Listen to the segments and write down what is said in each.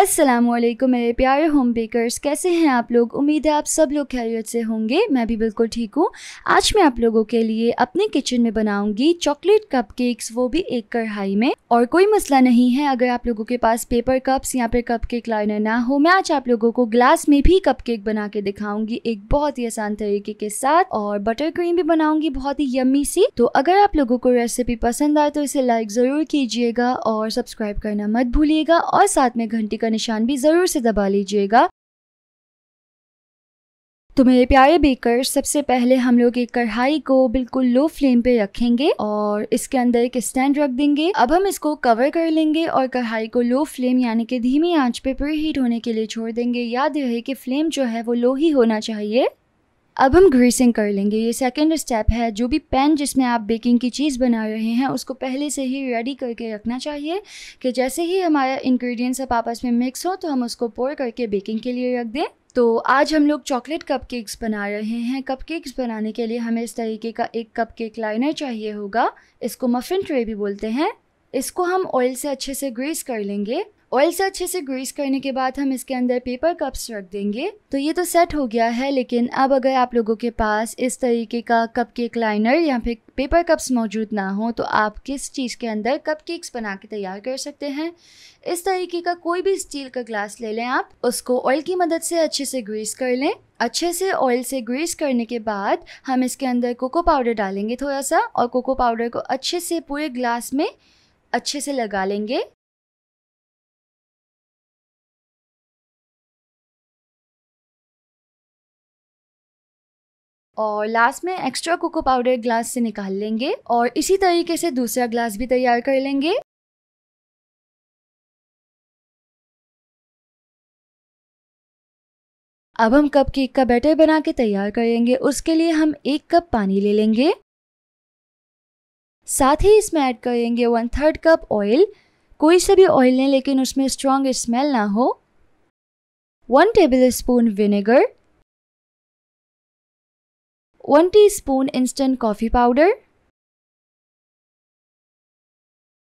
असलम मेरे प्यारे home bakers कैसे हैं आप लोग उम्मीद है आप सब लोग खैरियत से होंगे मैं भी बिल्कुल ठीक हूँ आज मैं आप लोगों के लिए अपने किचन में बनाऊंगी चॉकलेट कप केक्स वो भी एक कढ़ाई में और कोई मसला नहीं है अगर आप लोगों के पास पेपर कप्स या फिर कप केक लाइनर ना हो मैं आज आप लोगों को ग्लास में भी कप केक बना के दिखाऊंगी एक बहुत ही आसान तरीके के साथ और बटर क्रीम भी बनाऊंगी बहुत ही यम्मी सी तो अगर आप लोगों को रेसिपी पसंद आए तो इसे लाइक ज़रूर कीजिएगा और सब्सक्राइब करना मत भूलिएगा और साथ में घंटी का निशान भी ज़रूर से दबा लीजिएगा तो मेरे प्यारे बेकर सबसे पहले हम लोग एक कढ़ाई को बिल्कुल लो फ्लेम पे रखेंगे और इसके अंदर एक स्टैंड रख देंगे अब हम इसको कवर कर लेंगे और कढ़ाई को लो फ्लेम यानी कि धीमी आंच पे प्री हीट होने के लिए छोड़ देंगे याद रहे कि फ्लेम जो है वो लो ही होना चाहिए अब हम ग्रीसिंग कर लेंगे ये सेकेंड स्टेप है जो भी पैन जिसमें आप बेकिंग की चीज़ बना रहे हैं उसको पहले से ही रेडी करके रखना चाहिए कि जैसे ही हमारा इंग्रेडिएंट्स अब आपस में मिक्स हो तो हम उसको पोर करके बेकिंग के लिए रख दें तो आज हम लोग चॉकलेट कपकेक्स बना रहे हैं कपकेक्स बनाने के लिए हमें इस तरीके का एक कपकेक लाइनर चाहिए होगा इसको मफ़िन ट्रे भी बोलते हैं इसको हम ऑयल से अच्छे से ग्रीस कर लेंगे ऑयल से अच्छे से ग्रीस करने के बाद हम इसके अंदर पेपर कप्स रख देंगे तो ये तो सेट हो गया है लेकिन अब अगर आप लोगों के पास इस तरीके का कप केक लाइनर या फिर पेपर कप्स मौजूद ना हो तो आप किस चीज़ के अंदर कप केक्स बना के तैयार कर सकते हैं इस तरीके का कोई भी स्टील का ग्लास ले लें आप उसको ऑयल की मदद से अच्छे से ग्रीस कर लें अच्छे से ऑयल से ग्रीस करने के बाद हम इसके अंदर कोको पाउडर डालेंगे थोड़ा सा और कोको पाउडर को अच्छे से पूरे ग्लास में अच्छे से लगा लेंगे और लास्ट में एक्स्ट्रा कोको पाउडर ग्लास से निकाल लेंगे और इसी तरीके से दूसरा ग्लास भी तैयार कर लेंगे अब हम कप केक का बैटर बना के तैयार करेंगे उसके लिए हम एक कप पानी ले लेंगे साथ ही इसमें ऐड करेंगे वन थर्ड कप ऑयल कोई सा भी ऑयल लें लेकिन उसमें स्ट्रॉन्ग स्मेल ना हो one tablespoon vinegar 1 teaspoon instant coffee powder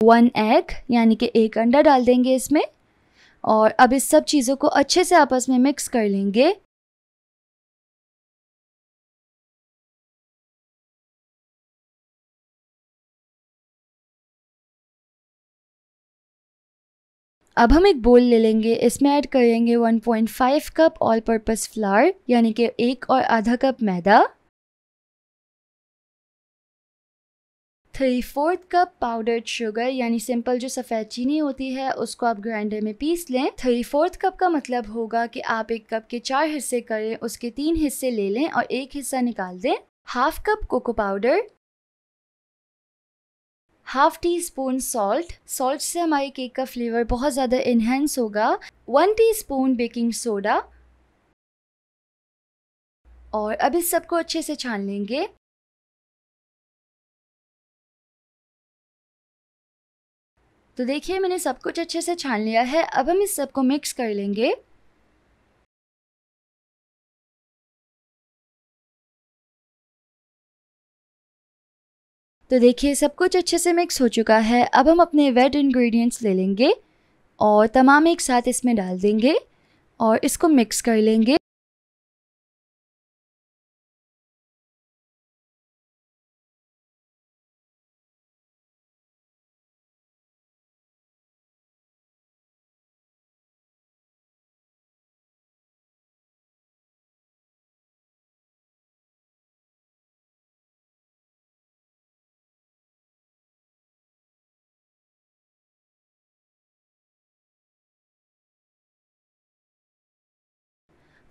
1 egg यानी कि एक अंडा डाल देंगे इसमें और अब इस सब चीज़ों को अच्छे से आपस में मिक्स कर लेंगे अब हम एक बोल ले लेंगे इसमें ऐड करेंगे 1.5 कप ऑल पर्पस फ्लावर यानी कि एक और आधा कप मैदा three fourth cup powdered sugar यानी सिंपल जो सफ़ेद चीनी होती है उसको आप ग्राइंडर में पीस लें थ्री फोर्थ कप का मतलब होगा कि आप एक कप के चार हिस्से करें उसके तीन हिस्से ले लें और एक हिस्सा निकाल दें half cup cocoa powder half teaspoon salt salt से हमारे केक का फ्लेवर बहुत ज़्यादा इन्हेंस होगा one teaspoon baking soda और अब इस सबको अच्छे से छान लेंगे तो देखिए मैंने सब कुछ अच्छे से छान लिया है अब हम इस सब को मिक्स कर लेंगे तो देखिए सब कुछ अच्छे से मिक्स हो चुका है अब हम अपने वेट इंग्रेडिएंट्स ले लेंगे और तमाम एक साथ इसमें डाल देंगे और इसको मिक्स कर लेंगे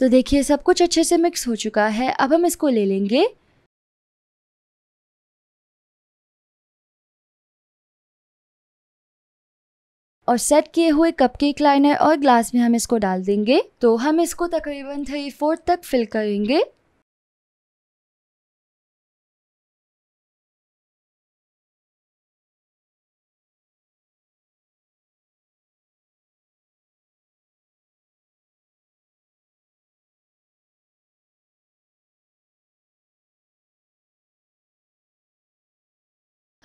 तो देखिए सब कुछ अच्छे से मिक्स हो चुका है अब हम इसको ले लेंगे और सेट किए हुए कपकेक लाइनर और ग्लास में हम इसको डाल देंगे तो हम इसको तकरीबन थ्री फोर्थ तक फिल करेंगे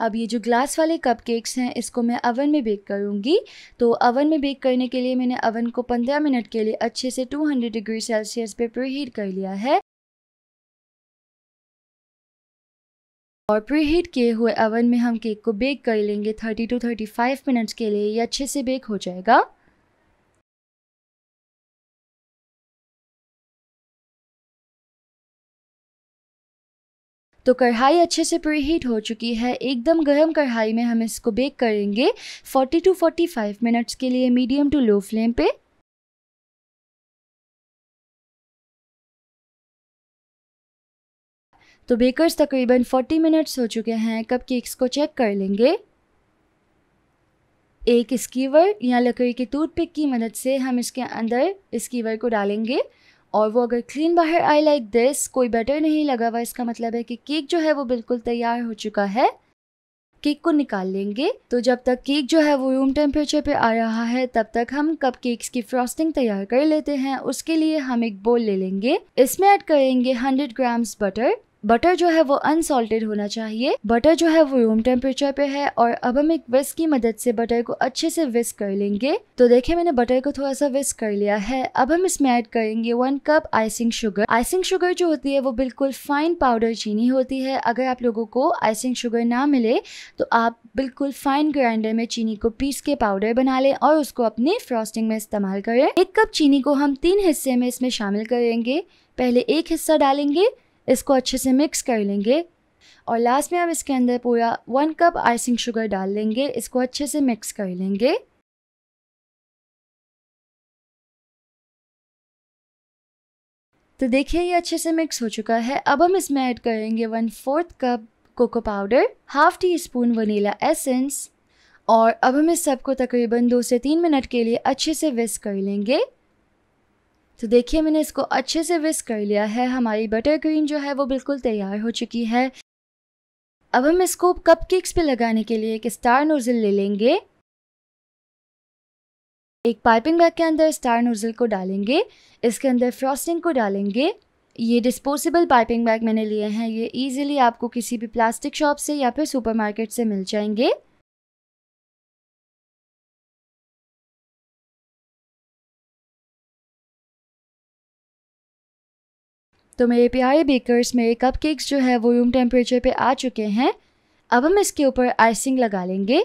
अब ये जो ग्लास वाले कप केक्स हैं इसको मैं अवन में बेक करूँगी तो अवन में बेक करने के लिए मैंने अवन को पंद्रह मिनट के लिए अच्छे से 200 डिग्री सेल्सियस पे प्रीहीट कर लिया है और प्रीहीट किए हुए अवन में हम केक को बेक कर लेंगे 30 टू 35 मिनट्स के लिए ये अच्छे से बेक हो जाएगा तो कढ़ाई अच्छे से पूरी हीट हो चुकी है एकदम गर्म कढ़ाई में हम इसको बेक करेंगे 40 टू 45 मिनट्स के लिए मीडियम टू लो फ्लेम पे तो बेकर्स तकरीबन 40 मिनट्स हो चुके हैं कपकेक्स को चेक कर लेंगे एक स्कीवर या लकड़ी के टूथ पिक की मदद से हम इसके अंदर स्कीवर को डालेंगे और वो अगर क्लीन बाहर आई लाइक दिस कोई बेटर नहीं लगा हुआ इसका मतलब है कि केक जो है वो बिल्कुल तैयार हो चुका है केक को निकाल लेंगे तो जब तक केक जो है वो रूम टेम्परेचर पे आ रहा है तब तक हम कप केक्स की फ्रॉस्टिंग तैयार कर लेते हैं उसके लिए हम एक बोल ले लेंगे इसमें ऐड करेंगे 100 ग्राम्स बटर बटर जो है वो अनसॉल्टेड होना चाहिए बटर जो है वो रूम टेम्परेचर पे है और अब हम एक विस्क की मदद से बटर को अच्छे से विस्क कर लेंगे तो देखिए मैंने बटर को थोड़ा सा विस्क कर लिया है अब हम इसमें ऐड करेंगे one cup icing sugar icing sugar जो होती है वो बिल्कुल फाइन पाउडर चीनी होती है अगर आप लोगों को आइसिंग शुगर ना मिले तो आप बिल्कुल फाइन ग्राइंडर में चीनी को पीस के पाउडर बना लें और उसको अपने फ्रॉस्टिंग में इस्तेमाल करें एक कप चीनी को हम तीन हिस्से में इसमें शामिल करेंगे पहले एक हिस्सा डालेंगे इसको अच्छे से मिक्स कर लेंगे और लास्ट में हम इसके अंदर पूरा वन कप आइसिंग शुगर डाल लेंगे इसको अच्छे से मिक्स कर लेंगे तो देखिए ये अच्छे से मिक्स हो चुका है अब हम इसमें ऐड करेंगे one fourth cup cocoa powder half teaspoon vanilla essence और अब हम इस सबको तकरीबन दो से तीन मिनट के लिए अच्छे से विस्क कर लेंगे तो देखिए मैंने इसको अच्छे से विस्क कर लिया है हमारी बटर क्रीम जो है वो बिल्कुल तैयार हो चुकी है अब हम इसको कप केक्स पे लगाने के लिए एक स्टार नोज़ल ले लेंगे एक पाइपिंग बैग के अंदर स्टार नोज़ल को डालेंगे इसके अंदर फ्रॉस्टिंग को डालेंगे ये डिस्पोजेबल पाइपिंग बैग मैंने लिए हैं ये इजीली आपको किसी भी प्लास्टिक शॉप से या फिर सुपरमार्केट से मिल जाएंगे तो मेरे प्यारे बेकर्स मेरे कपकेक्स जो है वो रूम टेम्परेचर पे आ चुके हैं अब हम इसके ऊपर आइसिंग लगा लेंगे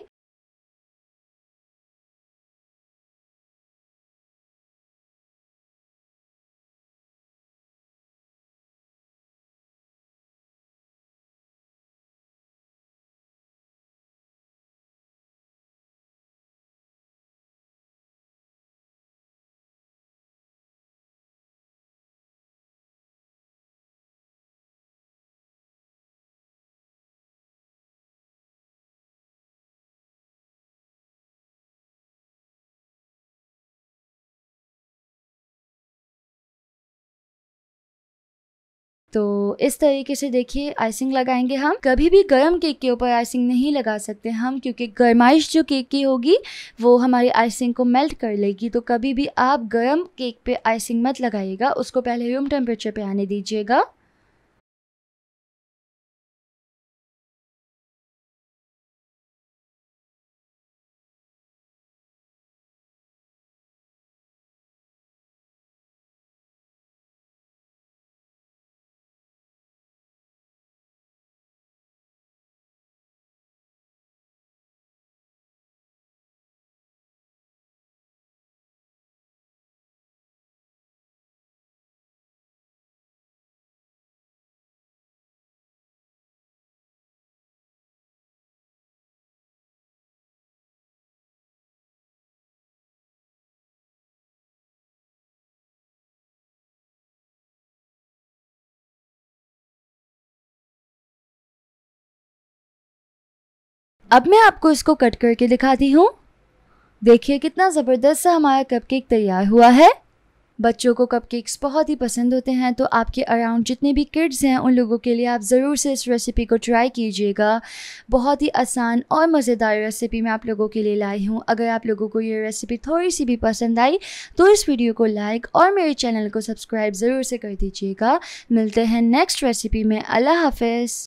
तो इस तरीके से देखिए आइसिंग लगाएंगे हम कभी भी गर्म केक के ऊपर आइसिंग नहीं लगा सकते हम क्योंकि गर्माइश जो केक की होगी वो हमारी आइसिंग को मेल्ट कर लेगी तो कभी भी आप गर्म केक पे आइसिंग मत लगाइएगा उसको पहले रूम टेम्परेचर पे आने दीजिएगा अब मैं आपको इसको कट करके दिखाती हूँ देखिए कितना ज़बरदस्त सा हमारा कपकेक तैयार हुआ है बच्चों को कपकेक्स बहुत ही पसंद होते हैं तो आपके अराउंड जितने भी किड्स हैं उन लोगों के लिए आप ज़रूर से इस रेसिपी को ट्राई कीजिएगा बहुत ही आसान और मज़ेदार रेसिपी मैं आप लोगों के लिए लाई हूँ अगर आप लोगों को ये रेसिपी थोड़ी सी भी पसंद आई तो इस वीडियो को लाइक और मेरे चैनल को सब्सक्राइब ज़रूर से कर दीजिएगा मिलते हैं नेक्स्ट रेसिपी में अल्लाह हाफ